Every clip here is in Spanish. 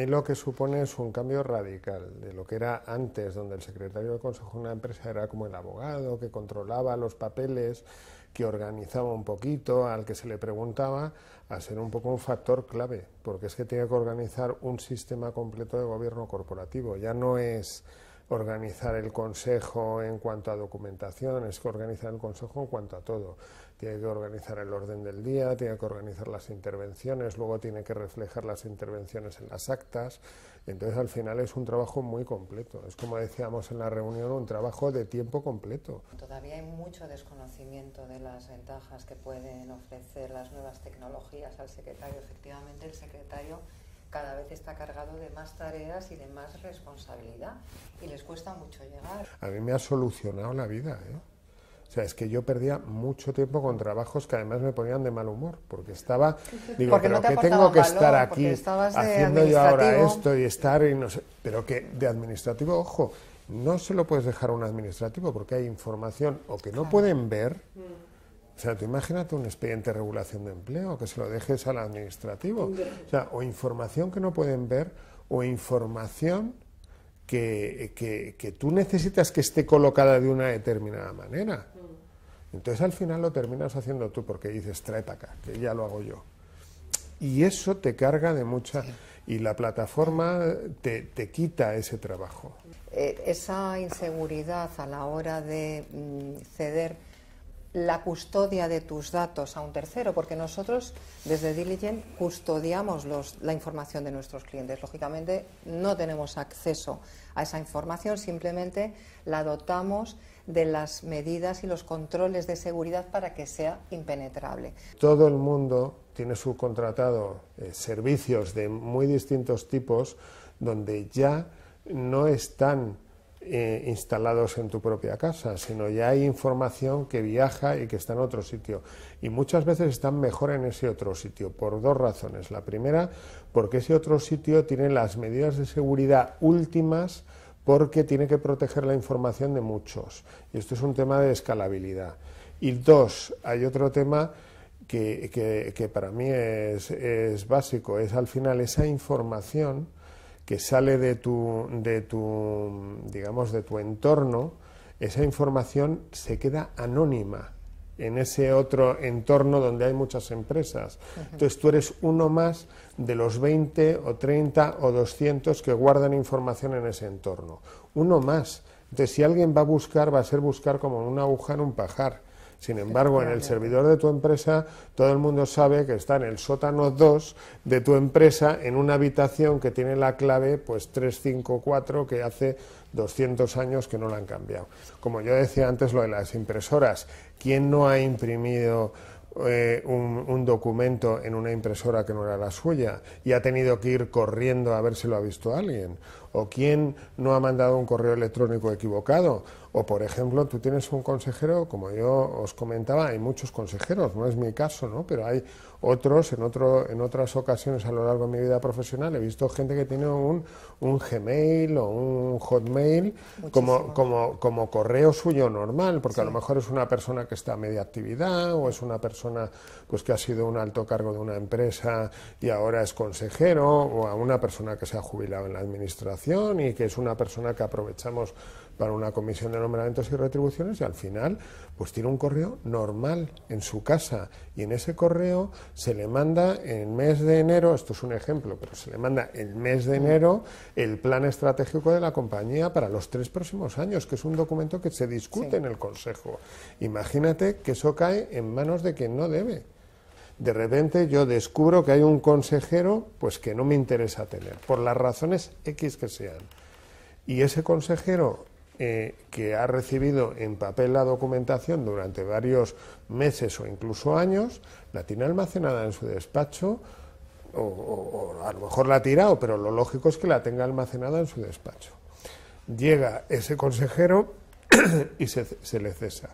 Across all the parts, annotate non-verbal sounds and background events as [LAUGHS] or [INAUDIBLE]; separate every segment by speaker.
Speaker 1: mí lo que supone es un cambio radical de lo que era antes, donde el secretario del Consejo de una empresa era como el abogado que controlaba los papeles, que organizaba un poquito, al que se le preguntaba, a ser un poco un factor clave, porque es que tiene que organizar un sistema completo de gobierno corporativo. Ya no es organizar el Consejo en cuanto a documentación, es organizar el Consejo en cuanto a todo tiene que organizar el orden del día, tiene que organizar las intervenciones, luego tiene que reflejar las intervenciones en las actas. Entonces, al final es un trabajo muy completo. Es como decíamos en la reunión, un trabajo de tiempo completo.
Speaker 2: Todavía hay mucho desconocimiento de las ventajas que pueden ofrecer las nuevas tecnologías al secretario. Efectivamente, el secretario cada vez está cargado de más tareas y de más responsabilidad y les cuesta mucho llegar.
Speaker 1: A mí me ha solucionado la vida. ¿eh? O sea, es que yo perdía mucho tiempo con trabajos que además me ponían de mal humor, porque estaba, [LAUGHS] digo, pero que tengo que estar aquí haciendo yo ahora esto y estar y no sé, pero que de administrativo, ojo, no se lo puedes dejar a un administrativo porque hay información o que no pueden ver. Mm. O sea, tú imagínate un expediente de regulación de empleo que se lo dejes al administrativo. Mm. O sea, o información que no pueden ver o información que, que, que tú necesitas que esté colocada de una determinada manera. Entonces al final lo terminas haciendo tú porque dices, traete acá, que ya lo hago yo. Y eso te carga de mucha... Y la plataforma te, quita ese trabajo.
Speaker 2: Eh, esa inseguridad a la hora de mm, ceder la custodia de tus datos a un tercero, porque nosotros desde Diligent custodiamos la información de nuestros clientes. Lógicamente no tenemos acceso a esa información, simplemente la dotamos de las medidas y los controles de seguridad para que sea impenetrable.
Speaker 1: Todo el mundo tiene subcontratado eh, servicios de muy distintos tipos donde ya no están eh, instalados en tu propia casa, sino ya hay información que viaja y que está en otro sitio. Y muchas veces están mejor en ese otro sitio, por dos razones. La primera, porque ese otro sitio tiene las medidas de seguridad últimas porque tiene que proteger la información de muchos. Y esto es un tema de escalabilidad. Y dos, hay otro tema que, que, que para mí es, es básico, es al final esa información que sale de tu, de tu, digamos, de tu entorno, esa información se queda anónima en ese otro entorno donde hay muchas empresas. Entonces tú eres uno más de los 20 o 30 o 200 que guardan información en ese entorno. Uno más. Entonces si alguien va a buscar, va a ser buscar como una aguja en un pajar. Sin embargo, en el servidor de tu empresa, todo el mundo sabe que está en el sótano 2 de tu empresa, en una habitación que tiene la clave pues 354, que hace 200 años que no la han cambiado. Como yo decía antes, lo de las impresoras, ¿quién no ha imprimido eh, un, documento en una impresora que no era la suya y ha tenido que ir corriendo a ver si lo ha visto alguien o quién no ha mandado un correo electrónico equivocado. O, por ejemplo, tú tienes un consejero, como yo os comentaba, hay muchos consejeros, no es mi caso, ¿no? pero hay otros, en, otro, en otras ocasiones a lo largo de mi vida profesional, he visto gente que tiene un, Gmail o un Hotmail como, como, como, correo suyo normal, porque a lo mejor es una persona que está a media actividad o es una persona pues, que ha sido un alto cargo de una empresa y ahora es consejero o a una persona que se ha jubilado en la administración y que es una persona que aprovechamos para una comisión de nombramientos y retribuciones y al final pues tiene un correo normal en su casa y en ese correo se le manda en el mes de enero, esto es un ejemplo, pero se le manda el mes de enero el plan estratégico de la compañía para los tres próximos años, que es un documento que se discute en el Consejo. Imagínate que eso cae en manos de quien no debe de repente yo descubro que hay un consejero pues que no me interesa tener, por las razones X que sean. Y ese consejero eh, que ha recibido en papel la documentación durante varios meses o incluso años, la tiene almacenada en su despacho, o, a lo mejor la ha tirado, pero lo lógico es que la tenga almacenada en su despacho. Llega ese consejero [CLEARS THROAT] y se le cesa.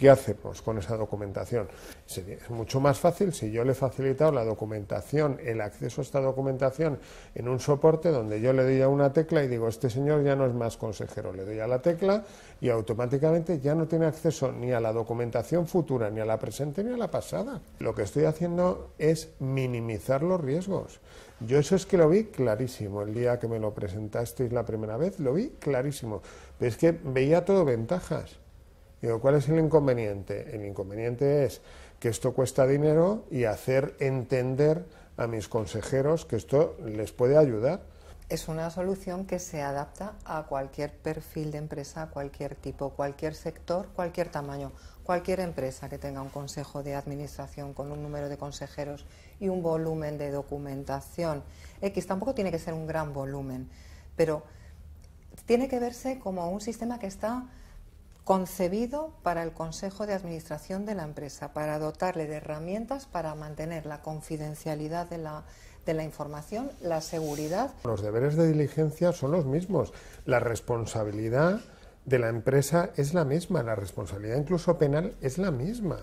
Speaker 1: ¿Qué hacemos con esa documentación? Es mucho más fácil si yo le he facilitado la documentación, el acceso a esta documentación en un soporte donde yo le doy a una tecla y digo, este señor ya no es más consejero, le doy a la tecla y automáticamente ya no tiene acceso ni a la documentación futura, ni a la presente, ni a la pasada. Lo que estoy haciendo es minimizar los riesgos. Yo eso es que lo vi clarísimo el día que me lo presentasteis la primera vez, lo vi clarísimo. Pero es que veía todo ventajas. ¿cuál es el inconveniente? El inconveniente es que esto cuesta dinero y hacer entender a mis consejeros que esto les puede ayudar.
Speaker 2: Es una solución que se adapta a cualquier perfil de empresa, a cualquier tipo, cualquier sector, cualquier tamaño. Cualquier empresa que tenga un consejo de administración con un número de consejeros y un volumen de documentación X, tampoco tiene que ser un gran volumen, pero tiene que verse como un sistema que está concebido para el Consejo de Administración de la empresa, para dotarle de herramientas para mantener la confidencialidad de la, información, la seguridad.
Speaker 1: Los deberes de diligencia son los mismos. La responsabilidad de la empresa es la misma, la responsabilidad incluso penal es la misma.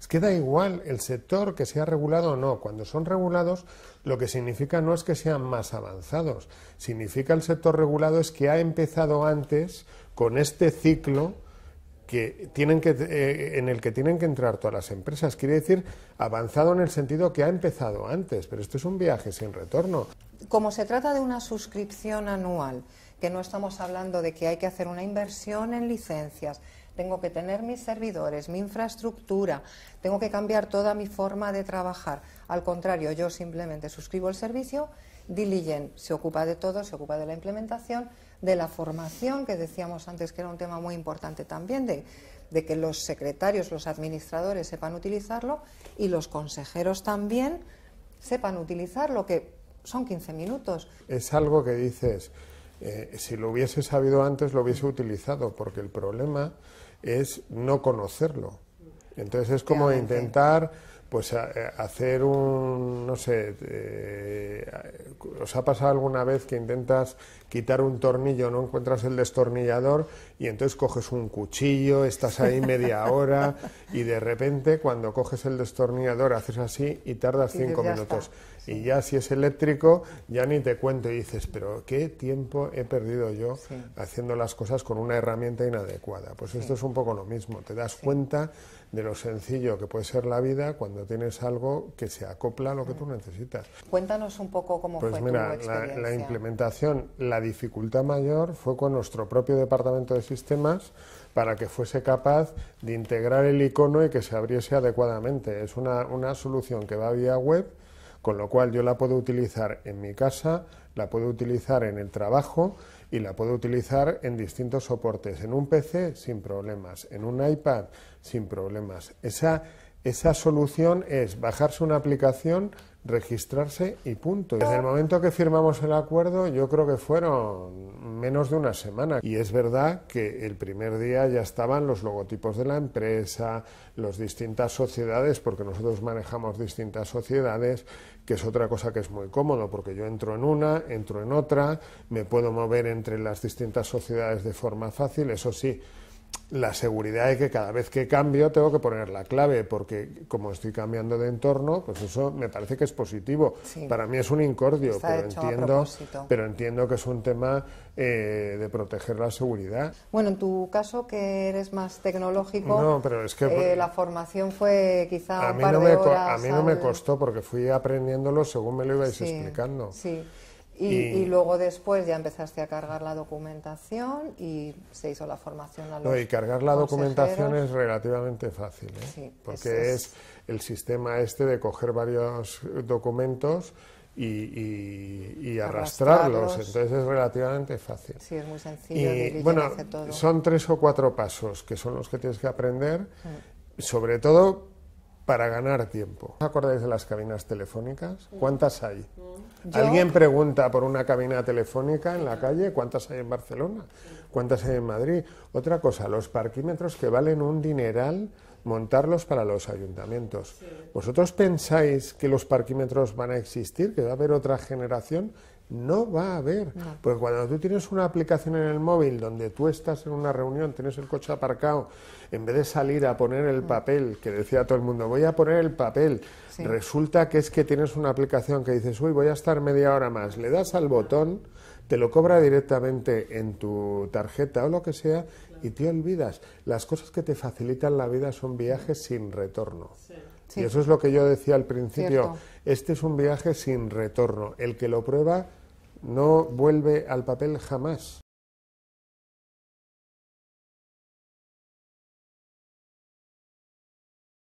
Speaker 1: Es que da igual el sector que sea regulado o no. Cuando son regulados, lo que significa no es que sean más avanzados. Significa el sector regulado es que ha empezado antes con este ciclo que tienen que, eh, en el que tienen que entrar todas las empresas. Quiere decir, avanzado en el sentido que ha empezado antes, pero esto es un viaje sin retorno.
Speaker 2: Como se trata de una suscripción anual, que no estamos hablando de que hay que hacer una inversión en licencias, tengo que tener mis servidores, mi infraestructura, tengo que cambiar toda mi forma de trabajar. Al contrario, yo simplemente suscribo el servicio, Diligent se ocupa de todo, se ocupa de la implementación de la formación, que decíamos antes que era un tema muy importante también, de, que los secretarios, los administradores sepan utilizarlo y los consejeros también sepan utilizarlo, que son 15 minutos.
Speaker 1: Es algo que dices, eh, si lo hubiese sabido antes lo hubiese utilizado, porque el problema es no conocerlo. Entonces es como intentar pues hacer un, no sé, eh, ¿Os ha pasado alguna vez que intentas quitar un tornillo, no encuentras el destornillador y entonces coges un cuchillo, estás ahí [LAUGHS] media hora y de repente cuando coges el destornillador haces así y tardas cinco minutos. Y ya si es eléctrico, ya ni te cuento y dices, pero qué tiempo he perdido yo haciendo las cosas con una herramienta inadecuada. Pues esto es un poco lo mismo, te das cuenta de lo sencillo que puede ser la vida cuando tienes algo que se acopla a lo que tú necesitas.
Speaker 2: Cuéntanos un poco cómo pues fue tu experiencia. La, la
Speaker 1: implementación, la dificultad mayor fue con nuestro propio departamento de sistemas para que fuese capaz de integrar el icono y que se abriese adecuadamente. Es una, una solución que va vía web con lo cual yo la puedo utilizar en mi casa, la puedo utilizar en el trabajo y la puedo utilizar en distintos soportes, en un PC sin problemas, en un iPad sin problemas. Esa, esa solución es bajarse una aplicación, registrarse y punto. Desde el momento que firmamos el acuerdo, yo creo que fueron menos de una semana. Y es verdad que el primer día ya estaban los logotipos de la empresa, las distintas sociedades, porque nosotros manejamos distintas sociedades, que es otra cosa que es muy cómodo, porque yo entro en una, entro en otra, me puedo mover entre las distintas sociedades de forma fácil, eso sí, la seguridad de que cada vez que cambio tengo que poner la clave, porque como estoy cambiando de entorno, pues eso me parece que es positivo. Para mí es un incordio, pero entiendo, pero entiendo que es un tema eh, de proteger la seguridad.
Speaker 2: Bueno, en tu caso, que eres más tecnológico,
Speaker 1: pero es que, eh, la
Speaker 2: formación fue quizá a mí no me A mí no me costó,
Speaker 1: porque fui aprendiéndolo según me lo ibais explicando. Sí.
Speaker 2: Y, luego después ya empezaste a cargar la documentación y se hizo la formación a los No, y cargar la documentación es
Speaker 1: relativamente fácil, ¿eh? porque es, el sistema este de coger varios documentos y, arrastrarlos. entonces es relativamente fácil. Sí,
Speaker 2: es muy sencillo. Y, bueno, son
Speaker 1: tres o cuatro pasos que son los que tienes que aprender,
Speaker 2: mm.
Speaker 1: sobre todo para ganar tiempo. ¿Os acordáis de las cabinas telefónicas? Mm. ¿Cuántas hay? Mm. Alguien pregunta por una cabina telefónica en la calle, ¿cuántas hay en Barcelona? ¿Cuántas hay en Madrid? Otra cosa, los parquímetros que valen un dineral montarlos para los ayuntamientos. ¿Vosotros pensáis que los parquímetros van a existir, que va a haber otra generación no va a haber. pues Porque cuando tú tienes una aplicación en el móvil donde tú estás en una reunión, tienes el coche aparcado, en vez de salir a poner el mm. papel, que decía todo el mundo, voy a poner el papel, resulta que es que tienes una aplicación que dices, uy, voy a estar media hora más, le das al botón, te lo cobra directamente en tu tarjeta o lo que sea y te olvidas. Las cosas que te facilitan la vida son viajes sin retorno. Sí. Y eso es lo que yo decía al principio. Este es un viaje sin retorno. El que lo prueba no vuelve al papel jamás.